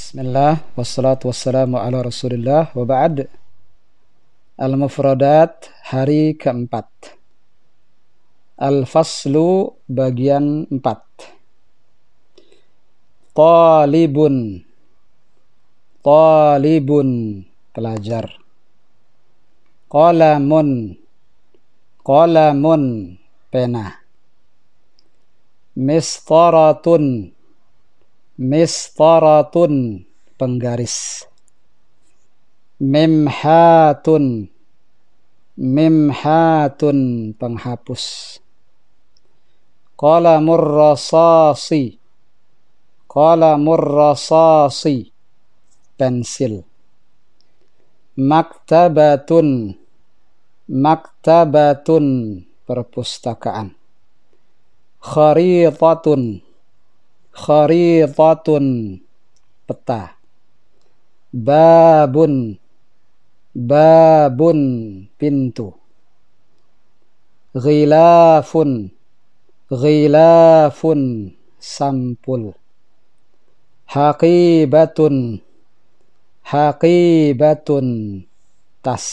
Bismillah, wassalatu wassalamu ala rasulillah wa ba'd Al-Mufradat hari keempat Al-Faslu bagian empat Talibun Talibun Pelajar Qalamun Qalamun Pena Mistaratun mistaratun penggaris memhatun memhatun penghapus kala murrasasi kala murrasasi pensil maktabatun maktabatun perpustakaan kharitatun kharitatun peta babun babun pintu ghilafun ghilafun sampul haqibatun haqibatun tas